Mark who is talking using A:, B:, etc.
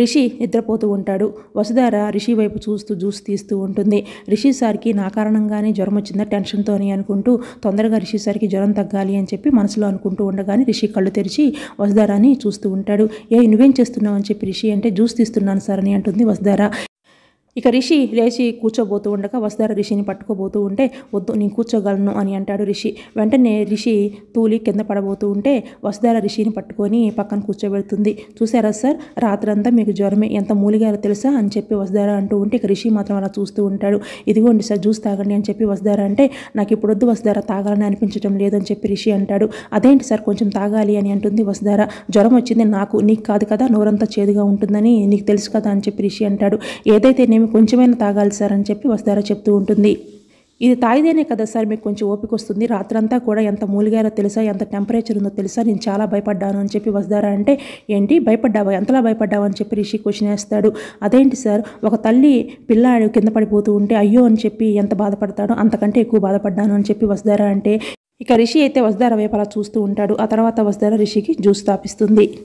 A: రిషి నిద్రపోతూ ఉంటాడు వసుధార రిషి వైపు చూస్తూ జ్యూస్ తీస్తూ ఉంటుంది రిషి సార్కి నా కారణంగానే జ్వరం వచ్చిందా టెన్షన్తోని అనుకుంటూ తొందరగా రిషి సార్కి జ్వరం తగ్గాలి అని చెప్పి మనసులో అనుకుంటూ ఉండగానే రిషి కళ్ళు తెరిచి వసుధారాని చూస్తూ ఉంటాడు ఏ నువ్వేం చేస్తున్నావు అని చెప్పి రిషి అంటే జ్యూస్ తీస్తున్నాను సార్ అని అంటుంది వసుధార ఇక రిషి లేచి కూర్చోబోతూ ఉండగా వసుధార రిషిని పట్టుకోబోతూ ఉంటే వద్దు నేను కూర్చోగలను అని అంటాడు రిషి వెంటనే రిషి తూలి కింద పడబోతూ ఉంటే వసుధార రిషిని పట్టుకొని పక్కన కూర్చోబెడుతుంది చూసారా సార్ రాత్రంతా మీకు జ్వరమే ఎంత మూలిగారో తెలుసా అని చెప్పి వసుధార అంటూ ఉంటే ఇక రిషి మాత్రం అలా చూస్తూ ఉంటాడు ఇదిగోండి సార్ జ్యూస్ తాగండి అని చెప్పి వసుధార అంటే నాకు ఇప్పుడు వద్దు వసుధార తాగాలని అనిపించడం లేదని చెప్పి రిషి అంటాడు అదేంటి సార్ కొంచెం తాగాలి అని అంటుంది వసుధార జ్వరం వచ్చింది నాకు నీకు కాదు కదా నోరంతా చేదుగా ఉంటుందని నీకు తెలుసు కదా అని చెప్పి రిషి అంటాడు ఏదైతే నేను కొంచెమైనా తాగాలి సార్ అని చెప్పి వస్తారా చెప్తూ ఉంటుంది ఇది తాగితేనే కదా సార్ మీకు కొంచెం ఓపిక వస్తుంది రాత్రంతా కూడా ఎంత మూలిగారో తెలుసా ఎంత టెంపరేచర్ ఉందో తెలుసా నేను చాలా భయపడ్డాను అని చెప్పి వస్తారా అంటే ఏంటి భయపడ్డావా ఎంతలా భయపడ్డావా అని చెప్పి రిషి క్వశ్చన్ వేస్తాడు అదేంటి సార్ ఒక తల్లి పిల్లాడు కింద పడిపోతూ ఉంటే అయ్యో అని చెప్పి ఎంత బాధపడతాడో అంతకంటే ఎక్కువ బాధపడ్డాను అని చెప్పి వస్తారా అంటే ఇక రిషి అయితే వస్తారా వైపు అలా చూస్తూ ఉంటాడు ఆ తర్వాత వస్తారా రిషికి జ్యూస్ తాపిస్తుంది